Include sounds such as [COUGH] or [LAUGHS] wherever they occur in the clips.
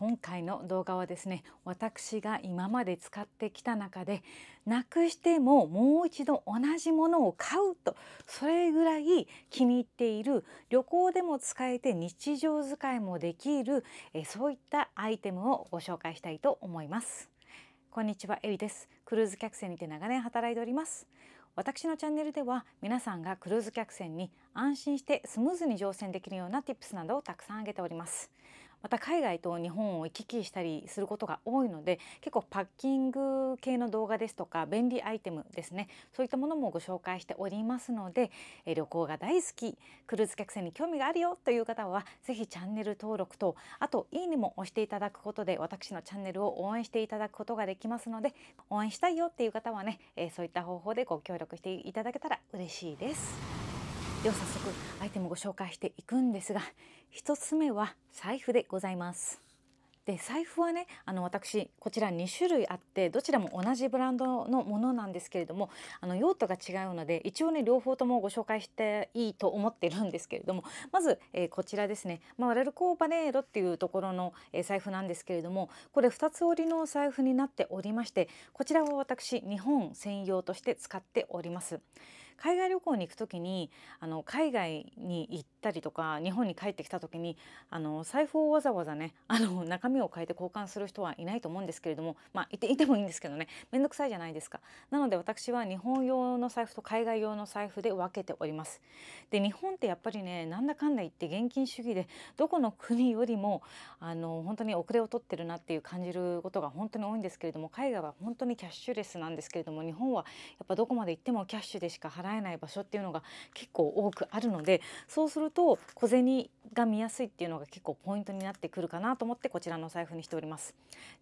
今回の動画はですね私が今まで使ってきた中でなくしてももう一度同じものを買うとそれぐらい気に入っている旅行でも使えて日常使いもできるえそういったアイテムをご紹介したいと思います。こんにちは、エリです。クルーズ客船にて長年働いております。私のチャンネルでは皆さんがクルーズ客船に安心してスムーズに乗船できるような Tips などをたくさん挙げております。また海外と日本を行き来したりすることが多いので結構パッキング系の動画ですとか便利アイテムですねそういったものもご紹介しておりますので、え旅行が大好きクルーズ客船に興味があるよという方は是非チャンネル登録とあと「いいね」も押していただくことで私のチャンネルを応援していただくことができますので応援したいよっていう方はね、えそういった方法でご協力していただけたら嬉しいです。では早速アイテムをご紹介していくんですが一つ目は財布でございます。で財布はねあの私こちら2種類あってどちらも同じブランドのものなんですけれどもあの用途が違うので一応ね両方ともご紹介していいと思ってるんですけれどもまず、えー、こちらですね、まあ、ラルコーバネーロっていうところの、えー、財布なんですけれどもこれ2つ折りの財布になっておりましてこちらは私日本専用として使っております。海外旅行に行く時にあの海外に行ったりとか日本に帰ってきた時にあの財布をわざわざねあの中身を変えて交換する人はいないと思うんですけれどもまあいていてもいいんですけどね面倒くさいじゃないですか。なので私は日本用の財布と海外用の財布で分けております。で日本ってやっぱりねなんだかんだ言って現金主義でどこの国よりもあの本当に遅れを取ってるなっていう感じることが本当に多いんですけれども海外は本当にキャッシュレスなんですけれども日本はやっぱどこまで行ってもキャッシュでしか払え払えない場所っていうのが結構多くあるのでそうすると小銭が見やすいっていうのが結構ポイントになってくるかなと思ってこちらの財布にしております。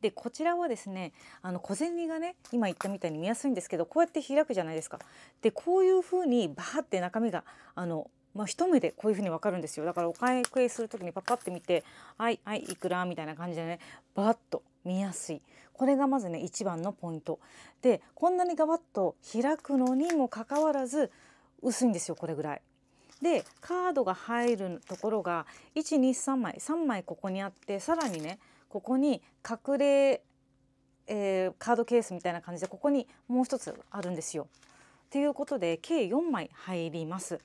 でこちらはですねあの小銭がね今言ったみたいに見やすいんですけどこうやって開くじゃないですか。でこういう風にバーって中身があのまあ、一目でこういうふうに分かるんですよだからお買い食いする時にパパって見て「はいはいいくら」みたいな感じでねバッと見やすいこれがまずね一番のポイントでこんなにガバッと開くのにもかかわらず薄いんですよこれぐらい。でカードが入るところが123枚3枚ここにあってさらにねここに隠れ、えー、カードケースみたいな感じでここにもう一つあるんですよ。ということで計4枚入ります。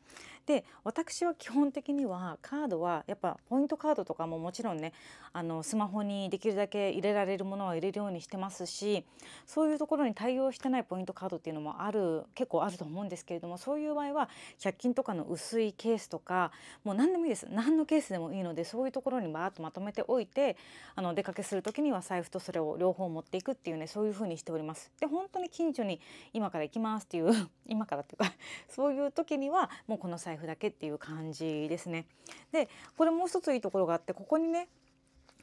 で私は基本的にはカードはやっぱポイントカードとかももちろんねあのスマホにできるだけ入れられるものは入れるようにしてますしそういうところに対応してないポイントカードっていうのもある結構あると思うんですけれどもそういう場合は100均とかの薄いケースとかもう何でもいいです何のケースでもいいのでそういうところにバーッとまとめておいてあの出かけする時には財布とそれを両方持っていくっていうねそういう風にしております。で本当に近所に今から行きますっていう今からっていうかそういう時にはもうこの財財布だけっていう感じですね。でこれもう一ついいところがあってここにね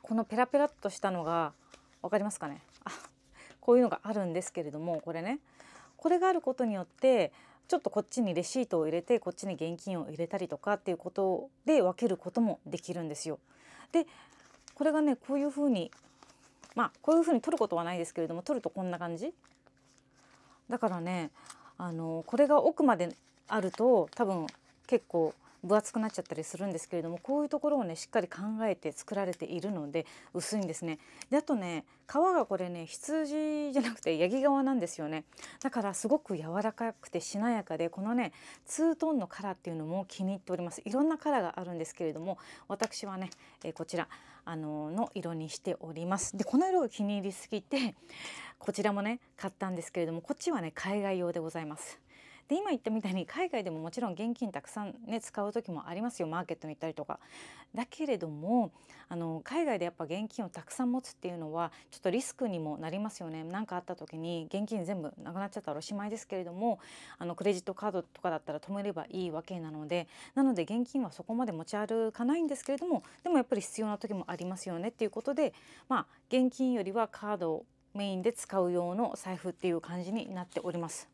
このペラペラっとしたのが分かりますかねあこういうのがあるんですけれどもこれねこれがあることによってちょっとこっちにレシートを入れてこっちに現金を入れたりとかっていうことで分けることもできるんですよ。でこれがねこういうふうにまあこういうふうに取ることはないですけれども取るとこんな感じだからねあのこれが奥まであると多分結構分厚くなっちゃったりするんですけれどもこういうところをねしっかり考えて作られているので薄いんですね。であとね皮がこれね羊じゃなくてヤギ側なんですよねだからすごく柔らかくてしなやかでこのねツートーンのカラーっていうのも気に入っておりますいろんなカラーがあるんですけれども私はね、えこちらあのの色にしております。でこの色が気に入りすぎてこちらもね買ったんですけれどもこっちはね海外用でございます。で今言ったみたいに海外でももちろん現金たくさん、ね、使う時もありますよマーケットに行ったりとか。だけれどもあの海外でやっぱ現金をたくさん持つっていうのはちょっとリスクにもなりますよね。何かあった時に現金全部なくなっちゃったらおしまいですけれどもあのクレジットカードとかだったら止めればいいわけなのでなので現金はそこまで持ち歩かないんですけれどもでもやっぱり必要な時もありますよねっていうことで、まあ、現金よりはカードをメインで使う用の財布っていう感じになっております。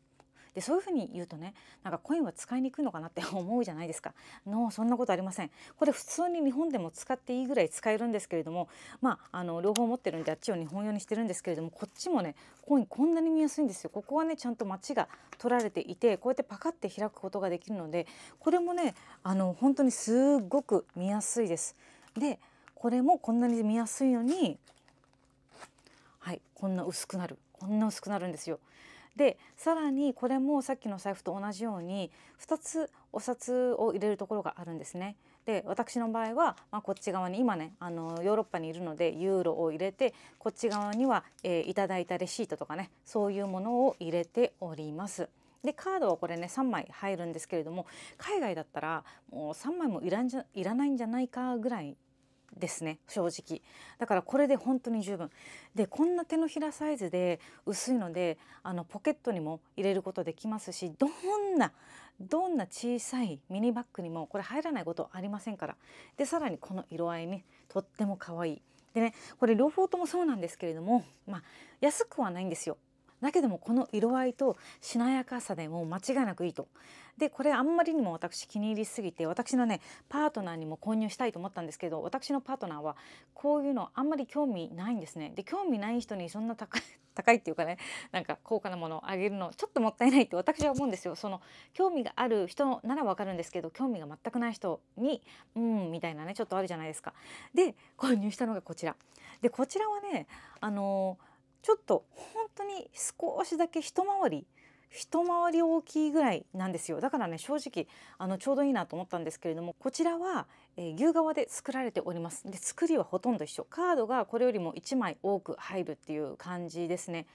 でそういうふうに言うとねなんかコインは使いにくいのかなって [LAUGHS] 思うじゃないですか。のそんなことありません。これ普通に日本でも使っていいぐらい使えるんですけれどもまああの両方持ってるんであっちを日本用にしてるんですけれどもこっちもねコインこんなに見やすいんですよ。ここはねちゃんと街が取られていてこうやってパカって開くことができるのでこれもねあの本当にすっごく見やすいです。でこれもこんなに見やすいのにはいこんな薄くなるこんな薄くなるんですよ。でさらにこれもさっきの財布と同じように2つお札を入れるところがあるんですね。で私の場合は、まあ、こっち側に今ねあのヨーロッパにいるのでユーロを入れてこっち側には、えー、いただいたレシートとかねそういうものを入れております。でカードはこれね3枚入るんですけれども海外だったらもう3枚もいらんじゃいらないんじゃないかぐらいですね正直だからこれで本当に十分でこんな手のひらサイズで薄いのであのポケットにも入れることできますしどんなどんな小さいミニバッグにもこれ入らないことありませんからでさらにこの色合いねとっても可愛いでねこれ両方ともそうなんですけれどもまあ安くはないんですよだけどもこの色合いとしなやかさでも間違いなくいいと。でこれあんまりにも私気に入りすぎて私のねパートナーにも購入したいと思ったんですけど私のパートナーはこういうのあんまり興味ないんですね。で興味ない人にそんな高い [LAUGHS] 高いっていうかねなんか高価なものをあげるのちょっともったいないって私は思うんですよその興味がある人ならわかるんですけど興味が全くない人にうんみたいなねちょっとあるじゃないですかで購入したのがこちらでこちらはねあのーちょっと本当に少しだけ一回り一回り大きいぐらいなんですよだからね正直あのちょうどいいなと思ったんですけれどもこちらは、えー、牛革で作られておりますで作りはほとんど一緒カードがこれよりも1枚多く入るっていう感じですね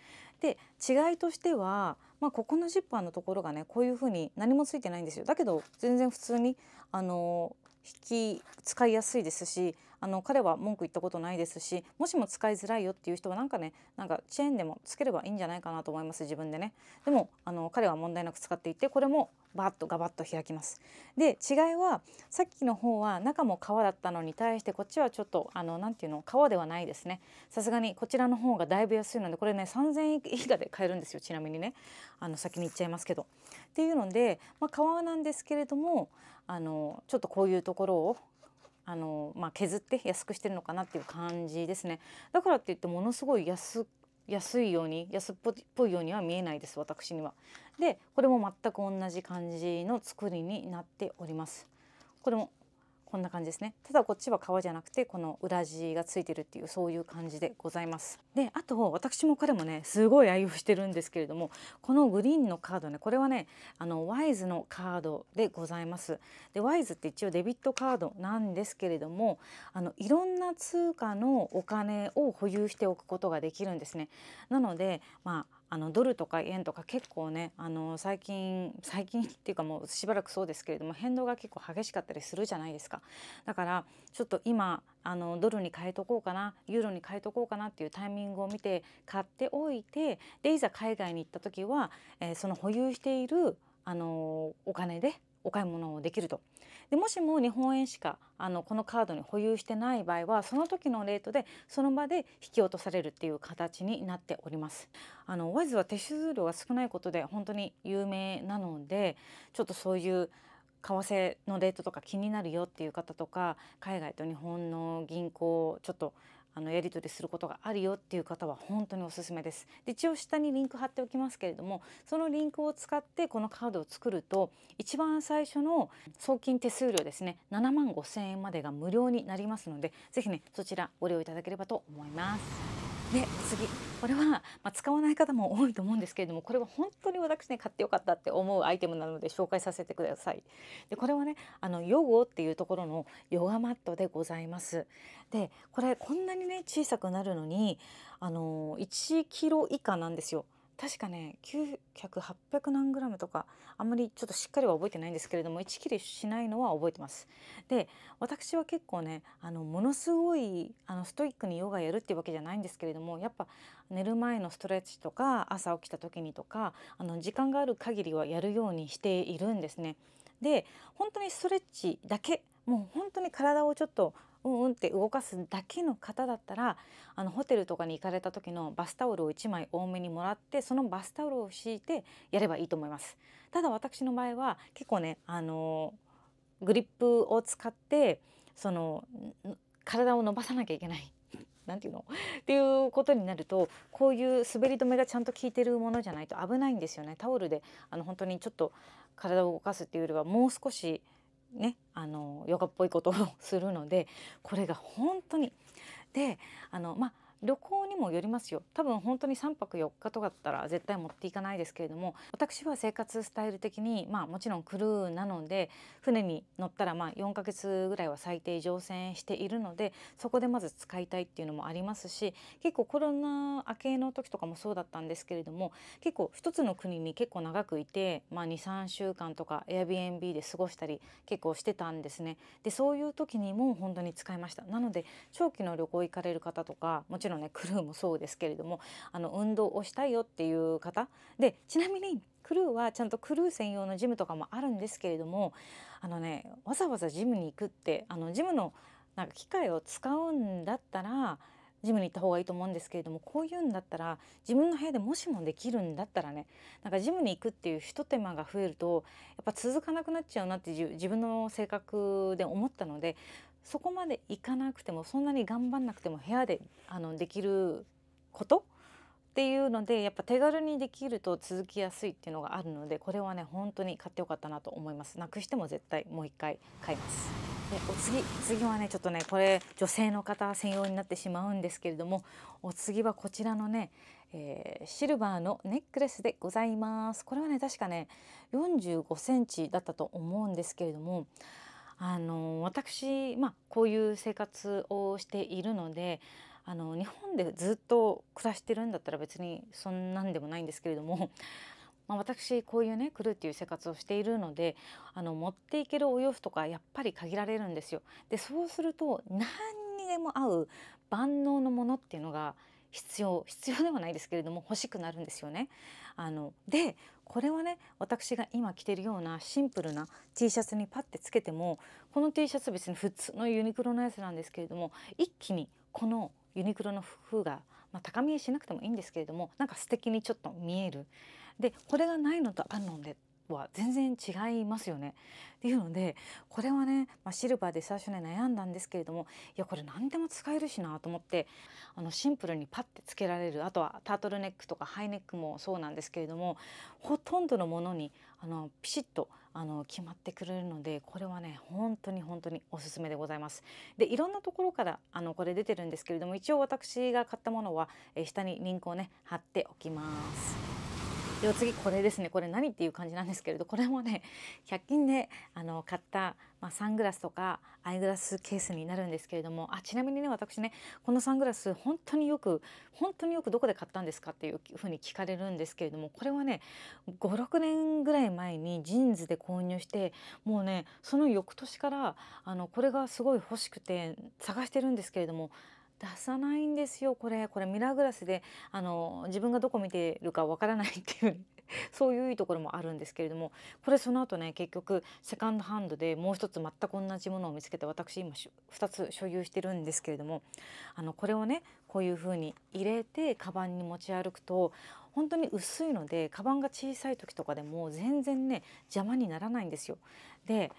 で違いとしては、まあ、ここのジッパーのところがねこういうふうに何もついてないんですよだけど全然普通にあの引き使いやすいですしあの彼は文句言ったことないですしもしも使いづらいよっていう人はなんかねなんかチェーンでもつければいいんじゃないかなと思います自分でねでもあの彼は問題なく使っていてこれもバッとガバッと開きますで違いはさっきの方は中も革だったのに対してこっちはちょっとあの何て言うの革ではないですねさすがにこちらの方がだいぶ安いのでこれね3000円以下で買えるんですよちなみにねあの先に言っちゃいますけどっていうので、まあ、皮なんですけれどもあのちょっとこういうところをあの、まあ、削って安くしてるのかなっていう感じですね。だからっていってものすごい安安いように安っぽいようには見えないです私には。でこれも全く同じ感じの作りになっております。これもこんな感じですねただこっちは革じゃなくてこの裏地がついてるっていうそういう感じでございますであと私も彼もねすごい愛用してるんですけれどもこのグリーンのカードねこれはねあのワイズのカードでございますでワイズって一応デビットカードなんですけれどもあのいろんな通貨のお金を保有しておくことができるんですねなのでまああのドルとか円とか結構ねあの最近最近っていうかもうしばらくそうですけれども変動が結構激しかったりするじゃないですかだからちょっと今あのドルに変えとこうかなユーロに変えとこうかなっていうタイミングを見て買っておいてでいざ海外に行った時は、えー、その保有しているあのお金でお買い物をできるとでもしも日本円しかあのこのカードに保有してない場合はその時のレートでその場で引き落とされるっていう形になっておりますあのワイズは手数料が少ないことで本当に有名なのでちょっとそういう為替のレートとか気になるよっていう方とか海外と日本の銀行ちょっとあのやり取りすることがあるよっていう方は本当におすすめです。で一応下にリンク貼っておきますけれどもそのリンクを使ってこのカードを作ると一番最初の送金手数料ですね7万5 0円までが無料になりますので是非ねそちらご利用いただければと思います。で次これは、まあ、使わない方も多いと思うんですけれどもこれは本当に私ね買ってよかったって思うアイテムなので紹介させてください。でこれはねあのヨゴっていうところのヨガマットでございます。でこれこんなにね小さくなるのにあの1キロ以下なんですよ。確かね900800何グラムとかあんまりちょっとしっかりは覚えてないんですけれども1キロしないのは覚えてます。で私は結構ねあのものすごいあのストイックにヨガやるっていうわけじゃないんですけれどもやっぱ寝る前のストレッチとか朝起きた時にとかあの時間がある限りはやるようにしているんですね。で本当にストレッチだけもう本当に体をちょっとうんうんって動かすだけの方だったらあのホテルとかに行かれた時のバスタオルを1枚多めにもらってそのバスタオルを敷いてやればいいと思います。ただ私の場合は結構ねあのグリップを使ってその体を伸ばさなきゃいけないなんていうのっていうことになるとこういう滑り止めがちゃんと効いてるものじゃないと危ないんですよねタオルであの本当にちょっと体を動かすっていうよりはもう少しねあのヨガっぽいことを [LAUGHS] するのでこれが本当にであのまあ旅行にもよりますよ多分本当に3泊4日とかだったら絶対持っていかないですけれども私は生活スタイル的にまあもちろんクルーなので船に乗ったらまあ4ヶ月ぐらいは最低乗船しているのでそこでまず使いたいっていうのもありますし結構コロナ明けの時とかもそうだったんですけれども結構一つの国に結構長くいて、まあ、23週間とか Airbnb で過ごしたり結構してたんですね。でそういう時にも本当に使いましたなので長期の旅行行かれる方とかもちろんろんねクルーもそうですけれどもあの運動をしたいよっていう方でちなみにクルーはちゃんとクルー専用のジムとかもあるんですけれどもあのねわざわざジムに行くってあのジムのなんか機械を使うんだったらジムに行った方がいいと思うんですけれどもこういうんだったら自分の部屋でもしもできるんだったらねなんかジムに行くっていうひと手間が増えるとやっぱ続かなくなっちゃうなって自分の性格で思ったのでそこまで行かなくてもそんなに頑張んなくても部屋であのできることっていうのでやっぱ手軽にできると続きやすいっていうのがあるのでこれはね本当に買ってよかったなと思いますなくしても絶対もう一回買いますでお次次はねちょっとねこれ女性の方専用になってしまうんですけれどもお次はこちらのね、えー、シルバーのネックレスでございますこれはね確かね45センチだったと思うんですけれどもあの私、まあ、こういう生活をしているのであの日本でずっと暮らしてるんだったら別にそんなんでもないんですけれども、[LAUGHS] まあ、私こういうね来るっていう生活をしているのであの持っていけるお洋服とかやっぱり限られるんですよ。でそうすると何にでも合う万能のものっていうのが必要必要ではないですけれども欲しくなるんですよね。あのでこれはね私が今着てるようなシンプルな T シャツにパッてつけてもこの T シャツ別に普通のユニクロのやつなんですけれども一気にこのユニクロの服が、まあ、高見えしなくてもいいんですけれどもなんか素敵にちょっと見えるでこれがないのとあるのでは全然違いますよね。っていうのでこれはね、まあ、シルバーで最初ね悩んだんですけれどもいやこれ何でも使えるしなと思ってあのシンプルにパッてつけられるあとはタートルネックとかハイネックもそうなんですけれどもほとんどのものにあのピシッとあの決まってくれるのでこれはね本当に本当におすすめでございます。でいろんなところからあのこれ出てるんですけれども一応私が買ったものは、え下にリンクをね貼っておきます。では次これですねこれ何っていう感じなんですけれどこれもね100均であの買った、まあ、サングラスとかアイグラスケースになるんですけれどもあちなみにね私ねこのサングラス本当によく本当によくどこで買ったんですかっていうふうに聞かれるんですけれどもこれはね56年ぐらい前にジーンズで購入してもうねその翌年からあのこれがすごい欲しくて探してるんですけれども出さないんですよこれこれミラーグラスであの自分がどこ見てるかわからないっていう [LAUGHS] そういういいところもあるんですけれどもこれその後ね結局セカンドハンドでもう一つ全く同じものを見つけて私今2つ所有してるんですけれどもあのこれをねこういうふうに入れてカバンに持ち歩くと本当に薄いのでカバンが小さい時とかでも全然ね邪魔にならないんですよ。で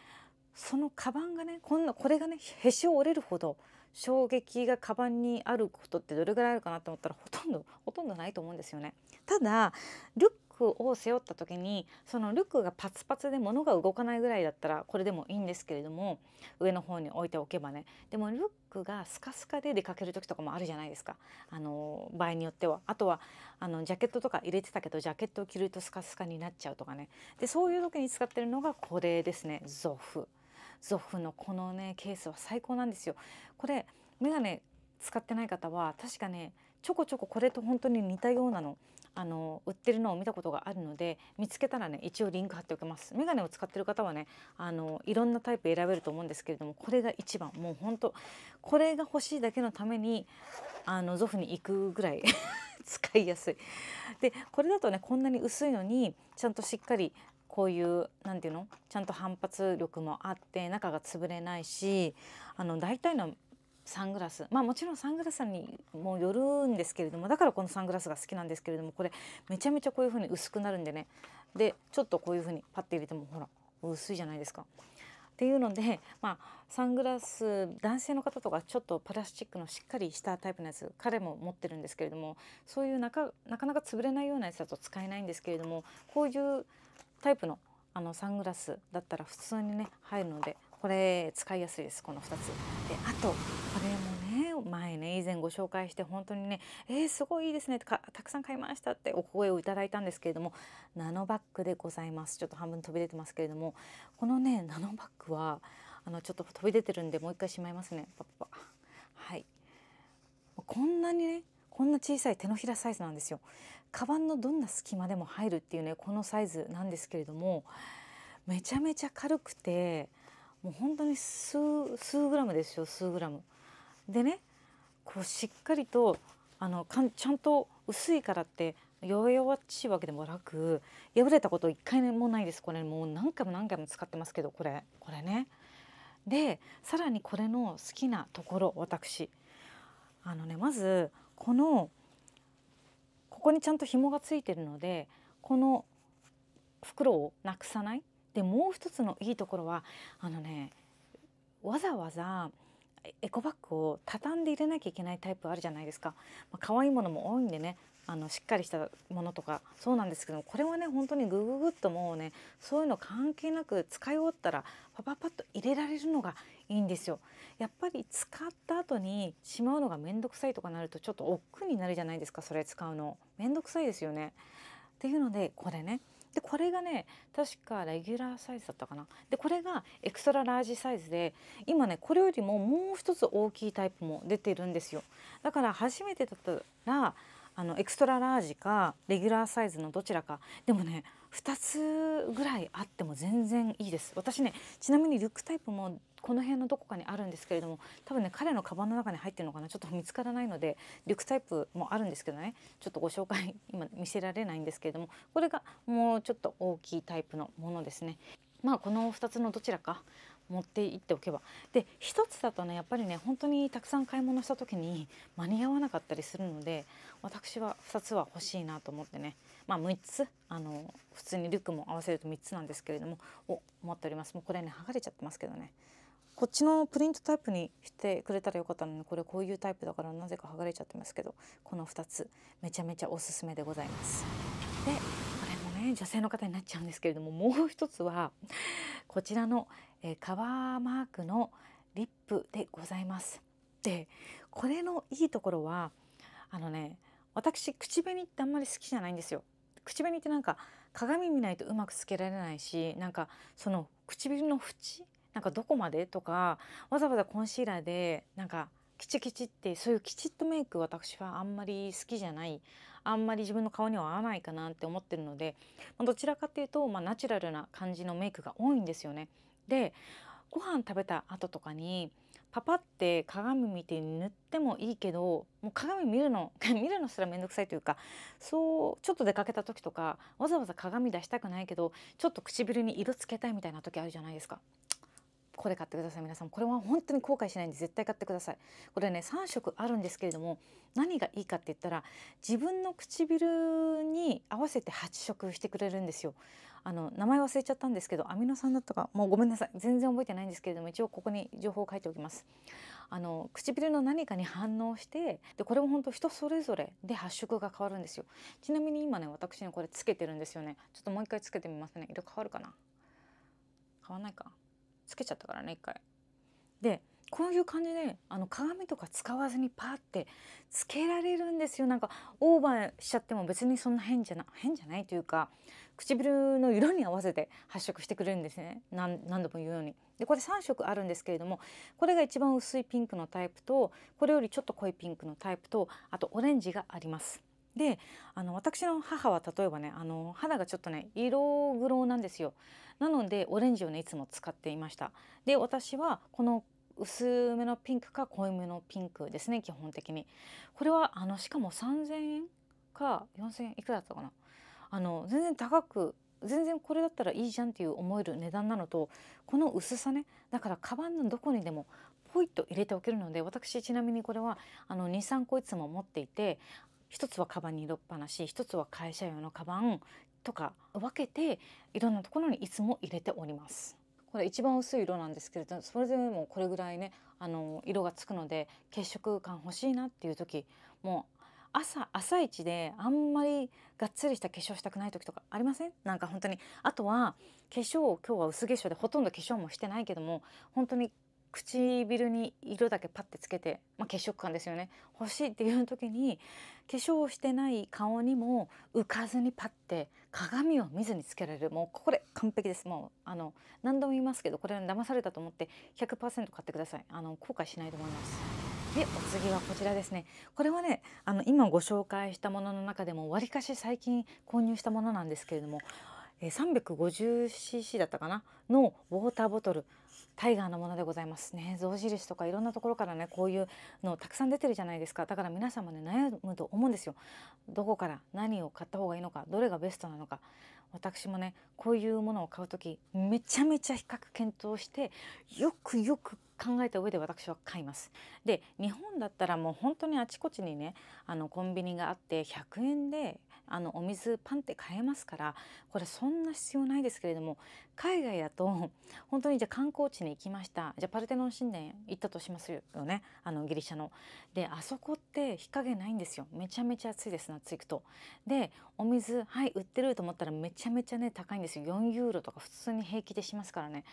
そのカバンがねこんなこれがねへし折れるほど衝撃がカバンにあることってどれぐらいあるかなと思ったらほとんど [LAUGHS] ほとんどないと思うんですよね。ただリュックを背負った時にそのリュックがパツパツで物が動かないぐらいだったらこれでもいいんですけれども上の方に置いておけばねでもリュックがスカスカで出かける時とかもあるじゃないですかあの場合によってはあとはあのジャケットとか入れてたけどジャケットを着るとスカスカになっちゃうとかねでそういう時に使ってるのがこれですねゾフ。ゾフのこのねケースは最高なんですよ。これメガネ使ってない方は確かねちょこちょここれと本当に似たようなのあの売ってるのを見たことがあるので見つけたらね一応リンク貼っておきますメガネを使ってる方はねあのいろんなタイプ選べると思うんですけれどもこれが一番もう本当これが欲しいだけのためにあのゾフに行くぐらい [LAUGHS] 使いやすいでこれだとねこんなに薄いのにちゃんとしっかりこういう何て言うのちゃんと反発力もあって中が潰れないしあの大体のサングラスまあもちろんサングラスにもよるんですけれどもだからこのサングラスが好きなんですけれどもこれめちゃめちゃこういう風に薄くなるんでねでちょっとこういう風にパッて入れてもほら薄いじゃないですか。っていうので、まあ、サングラス男性の方とかちょっとプラスチックのしっかりしたタイプのやつ彼も持ってるんですけれどもそういうなかなか潰れないようなやつだと使えないんですけれどもこういうタイプのあのサングラスだったら普通にね入るのでこれ使いやすいですこの2つ。であとこれもね前ね以前ご紹介して本当にね「えー、すごいいいですね」とか「たくさん買いました」ってお声をいただいたんですけれどもナノバッグでございますちょっと半分飛び出てますけれどもこのねナノバッグはあのちょっと飛び出てるんでもう一回しまいますねパパパはいこんなにねこんな小さい手のひらサイズなんですよ。カバンのどんな隙間でも入るっていうねこのサイズなんですけれどもめちゃめちゃ軽くてもう本当に数グラムですよ数グラム。でねこうしっかりとあのかんちゃんと薄いからって弱々しいわけでもなく破れたこと一回もないですこれもう何回も何回も使ってますけどこれこれね。でさらにこれの好きなところ私あのねまずこのここにちゃんと紐がついてるのでこの袋をなくさないでもう一つのいいところはあのねわざわざエコバッグを畳んで入れなきゃいけないタイプあるじゃないですか、まあ、可愛いものも多いんでねあのしっかりしたものとかそうなんですけどこれはね本当にグググっともうねそういうの関係なく使い終わったらパパパッと入れられるのがいいんですよ。やっぱり使った後にしまうのが面倒くさいとかなるとちょっと億劫になるじゃないですかそれ使うの面倒くさいですよね。っていうのでこれねでこれがね確かレギュラーサイズだったかなでこれがエクストララージサイズで今ねこれよりももう一つ大きいタイプも出てるんですよだから初めてだったらあのエクストララージかレギュラーサイズのどちらかでもね2つぐらいあっても全然いいです私ねちなみにリュックタイプもこの辺のどこかにあるんですけれども多分ね彼のカバンの中に入ってるのかなちょっと見つからないのでリュックタイプもあるんですけどねちょっとご紹介 [LAUGHS] 今見せられないんですけれどもこれがもうちょっと大きいタイプのものですね。まあこの2つのどちらか持って行っておけばで1つだとねやっぱりね本当にたくさん買い物した時に間に合わなかったりするので私は2つは欲しいなと思ってねまあ6つあの普通にリュックも合わせると3つなんですけれどもを持っておりますもうこれね剥がれちゃってますけどねこっちのプリントタイプにしてくれたらよかったのにこれこういうタイプだからなぜか剥がれちゃってますけどこの2つめちゃめちゃおすすめでございます。でこれもね女性の方になっちゃうんですけれどももう一つはこちらの、えカバーマークのリップでございます。でこれのいいところはあのね私口紅ってあんまり好きじゃないんですよ。口紅ってなんか鏡見ないとうまくつけられないしなんかその唇の縁なんかどこまでとかわざわざコンシーラーでなんかきちきちってそういうきちっとメイク私はあんまり好きじゃないあんまり自分の顔には合わないかなって思ってるので、まあ、どちらかっていうと、まあ、ナチュラルな感じのメイクが多いんですよね。でご飯食べた後とかにパパって鏡見て塗ってもいいけどもう鏡見るの [LAUGHS] 見るのすら面倒くさいというかそうちょっと出かけた時とかわざわざ鏡出したくないけどちょっと唇に色つけたいみたいな時あるじゃないですか。ここで買ってください皆さんこれは本当に後悔しないんで絶対買ってくださいこれね3色あるんですけれども何がいいかって言ったら自分の唇に合わせて8色してくれるんですよあの名前忘れちゃったんですけどアミノ酸だったかもうごめんなさい全然覚えてないんですけれども一応ここに情報を書いておきますあの唇の何かに反応してでこれも本当人それぞれで発色が変わるんですよちなみに今ね私ねこれつけてるんですよねちょっともう一回つけてみますね色変わるかな変わんないかつけちゃったからね一回。でこういう感じであの鏡とか使わずにパーってつけられるんですよなんかオーバーしちゃっても別にそんな変じゃな変じゃないというか唇の色に合わせて発色してくれるんですね何度も言うように。でこれ3色あるんですけれどもこれが一番薄いピンクのタイプとこれよりちょっと濃いピンクのタイプとあとオレンジがあります。であの私の母は例えばねあの肌がちょっとね色黒なんですよなのでオレンジをねいつも使っていましたで私はこの薄めのピンクか濃いめのピンクですね基本的にこれはあのしかも3000円か4000円いくらだったかなあの全然高く全然これだったらいいじゃんっていう思える値段なのとこの薄さねだからカバンのどこにでもポイッと入れておけるので私ちなみにこれは23個いつも持っていて一つはカバンに入れっぱなし一つは会社用のカバンとか分けていろんなところにいつも入れております。これ一番薄い色なんですけれどそれでもこれぐらいねあの色がつくので血色感欲しいなっていう時もう朝朝一であんまりがっつりした化粧したくない時とかありませんなんか本当にあとは化粧今日は薄化粧でほとんど化粧もしてないけども本当に唇に色だけパッてつけて、まあ、血色感ですよね欲しいっていう時に化粧をしてない顔にも浮かずにパッて鏡を見ずにつけられるもうこれ完璧ですもうあの何度も言いますけどこれ騙されたと思って100%買ってくださいあの後悔しないと思います。でお次はこちらですねこれはねあの今ご紹介したものの中でもわりかし最近購入したものなんですけれども 350cc だったかなのウォーターボトルタイガーのものでございますね象印とかいろんなところからねこういうのたくさん出てるじゃないですかだから皆様ね悩むと思うんですよどこから何を買った方がいいのかどれがベストなのか私もねこういうものを買う時めちゃめちゃ比較検討してよくよく考えた上で私は買いますで日本だったらもう本当にあちこちにねあのコンビニがあって100円であのお水パンって買えますからこれそんな必要ないですけれども海外だと [LAUGHS] 本当にじゃあ観光地に行きましたじゃあパルテノン神殿行ったとしますよねあのギリシャの。であそこって日陰ないんですよめちゃめちゃ暑いです夏行くと。でお水はい売ってると思ったらめちゃめちゃね高いんですよ4ユーロとか普通に平気でしますからね。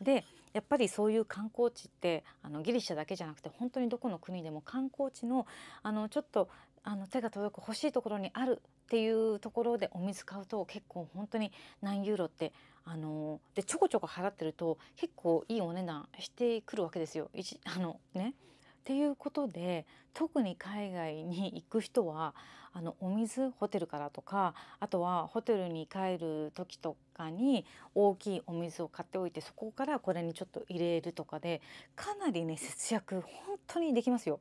でやっぱりそういう観光地ってあのギリシャだけじゃなくて本当にどこの国でも観光地のあのちょっとあの手が届く欲しいところにあるっていうところでお水買うと結構本当に何ユーロってあのでちょこちょこ払ってると結構いいお値段してくるわけですよ。[LAUGHS] あのね、っていうことで特に海外に行く人はあのお水ホテルからとかあとはホテルに帰る時とかに大きいお水を買っておいてそこからこれにちょっと入れるとかでかなりね節約本当にできますよ。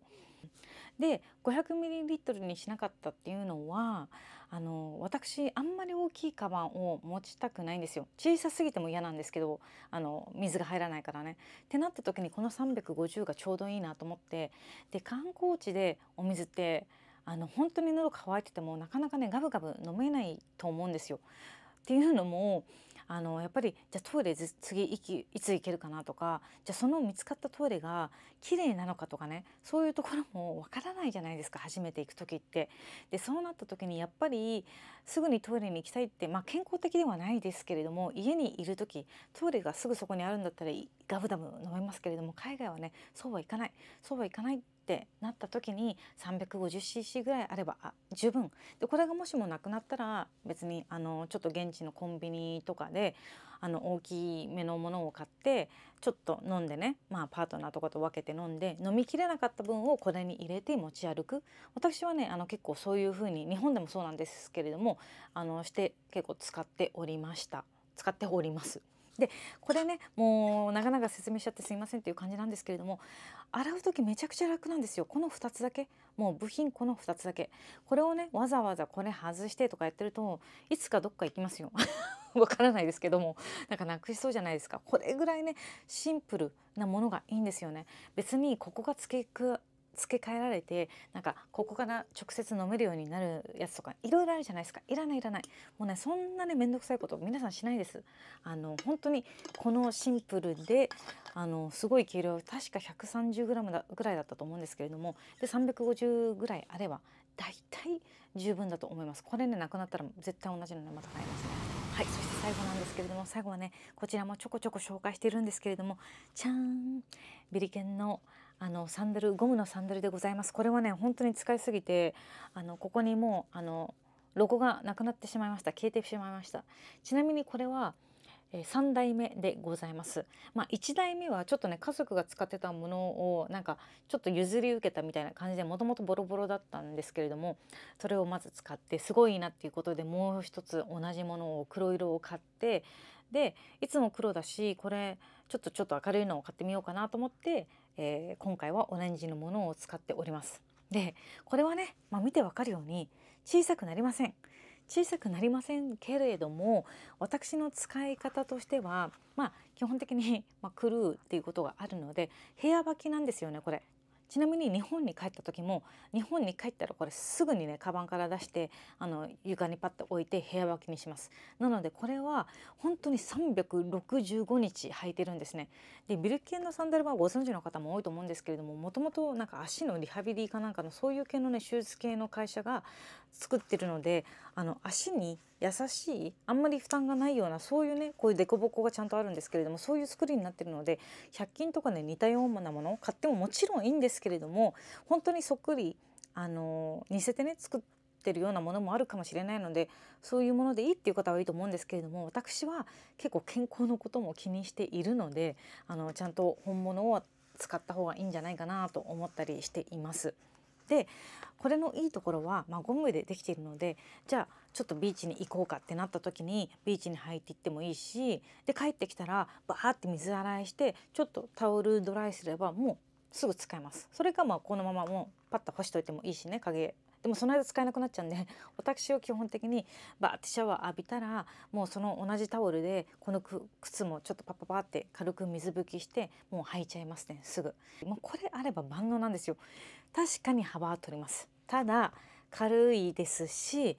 で 500ml にしなかったっていうのはあの私あんまり大きいカバンを持ちたくないんですよ小さすぎても嫌なんですけどあの水が入らないからね。ってなった時にこの350がちょうどいいなと思ってで観光地でお水ってあの本当に喉乾いててもなかなかねガブガブ飲めないと思うんですよ。っていうのもあのやっぱりじゃあトイレ次いきいつ行けるかなとかじゃあその見つかったトイレが綺麗なのかとかねそういうところもわからないじゃないですか初めて行く時って。でそうなった時にやっぱりすぐにトイレに行きたいって、まあ、健康的ではないですけれども家にいる時トイレがすぐそこにあるんだったらガブダブ飲めますけれども海外はねそうはいかないそうはいかないってなった時に 350cc ぐらいあればあ十分でこれがもしもなくなったら別にあのちょっと現地のコンビニとかであの大きめのものを買ってちょっと飲んでね、まあ、パートナーとかと分けて飲んで飲みきれなかった分をこれに入れて持ち歩く私はねあの結構そういう風に日本でもそうなんですけれどもあのして結構使っておりました使っております。でこれねもう長々説明しちゃってすいませんっていう感じなんですけれども洗う時めちゃくちゃ楽なんですよこの2つだけもう部品この2つだけこれをねわざわざこれ外してとかやってるといつかどっか行きますよ [LAUGHS] わからないですけどもなんかなくしそうじゃないですかこれぐらいねシンプルなものがいいんですよね別にここが付け付け替えられてなんかここから直接飲めるようになるやつとかいろいろあるじゃないですかいらないいらないもうねそんなね面倒くさいこと皆さんしないですあの本当にこのシンプルであのすごい計量確か 130g だぐらいだったと思うんですけれどもで350ぐらいあれば大体十分だと思いますこれねなくなったら絶対同じのねまた買いますねはいそして最後なんですけれども最後はねこちらもちょこちょこ紹介してるんですけれどもじゃーんビリケンのあのサンダルゴムのサンダルでございますこれはね本当に使いすぎてあのここにもうあのロゴがなくなってしまいました消えてしまいましたちなみにこれは3代目でございます、まあ、1代目はちょっとね家族が使ってたものをなんかちょっと譲り受けたみたいな感じでもともとボロボロだったんですけれどもそれをまず使ってすごいなっていうことでもう一つ同じものを黒色を買ってでいつも黒だしこれちょっとちょっと明るいのを買ってみようかなと思ってえー、今回はオレンジのものを使っております。でこれはね、まあ、見てわかるように小さくなりません。小さくなりませんけれども私の使い方としては、まあ、基本的に、まあ、クルーっていうことがあるので部屋履きなんですよねこれちなみに日本に帰った時も日本に帰ったらこれすぐにねカバンから出してあの床にパッと置いて部屋脇にしますなのでこれは本当に365日履いてるんですねでビルケンのサンダルはご存知の方も多いと思うんですけれどももともとなんか足のリハビリかなんかのそういう系のねシューズ系の会社が作ってるのであの足に優しいあんまり負担がないようなそういうねこういう凸凹がちゃんとあるんですけれどもそういう作りになってるので100均とかね似たようなものを買ってももちろんいいんですけれども本当にそっくりあの似せてね作ってるようなものもあるかもしれないのでそういうものでいいっていう方はいいと思うんですけれども私は結構健康のことも気にしているのであのちゃんと本物を使った方がいいんじゃないかなと思ったりしています。でこれのいいところは、まあ、ゴムでできているのでじゃあちょっとビーチに行こうかってなった時にビーチに入っていってもいいしで帰ってきたらバーって水洗いしてちょっとタオルドライすればもうすぐ使えます。それかまあこのままもうパッと干しといてもいいしね影でもその間使えなくなっちゃうんで私は基本的にバーってシャワー浴びたらもうその同じタオルでこの靴もちょっとパッパパって軽く水拭きしてもう履いちゃいますねすぐもうこれあれば万能なんですよ確かに幅は取りますただ軽いですし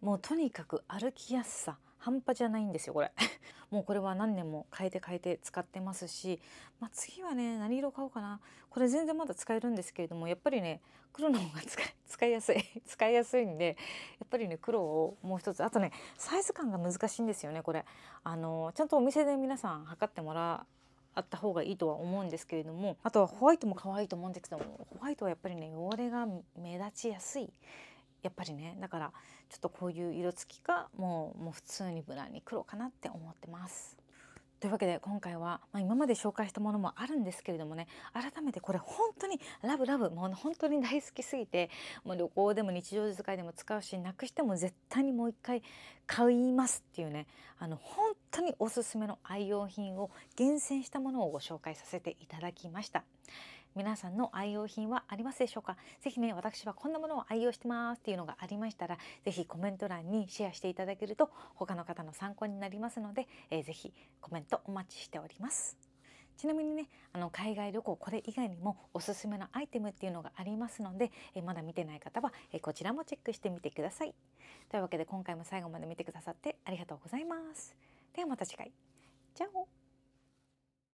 もうとにかく歩きやすさ半端じゃないんですよこれ [LAUGHS] もうこれは何年も変えて変えて使ってますし、まあ、次はね何色買おうかなこれ全然まだ使えるんですけれどもやっぱりね黒の方が使い [LAUGHS] やすい [LAUGHS] 使いやすいんでやっぱりね黒をもう一つあとねサイズ感が難しいんですよねこれあのちゃんとお店で皆さん測ってもらあった方がいいとは思うんですけれどもあとはホワイトも可愛いと思うんですけどもホワイトはやっぱりね汚れが目立ちやすいやっぱりねだからちょっとこういう色付きかもうもう普通に無難に黒かなって思ってます。というわけで今回は、まあ、今まで紹介したものもあるんですけれどもね改めてこれ本当にラブラブもう本当に大好きすぎてもう旅行でも日常使いでも使うしなくしても絶対にもう一回買いますっていうねあの本当におすすめの愛用品を厳選したものをご紹介させていただきました。皆さんの愛用品はありますでしょうかぜひね私はこんなものを愛用してますっていうのがありましたらぜひコメント欄にシェアしていただけると他の方の参考になりますので、えー、ぜひコメントお待ちしております。ちなみにねあの海外旅行これ以外にもおすすめのアイテムっていうのがありますのでえまだ見てない方はえこちらもチェックしてみてください。というわけで今回も最後まで見てくださってありがとうございます。ではまた次回。じゃあ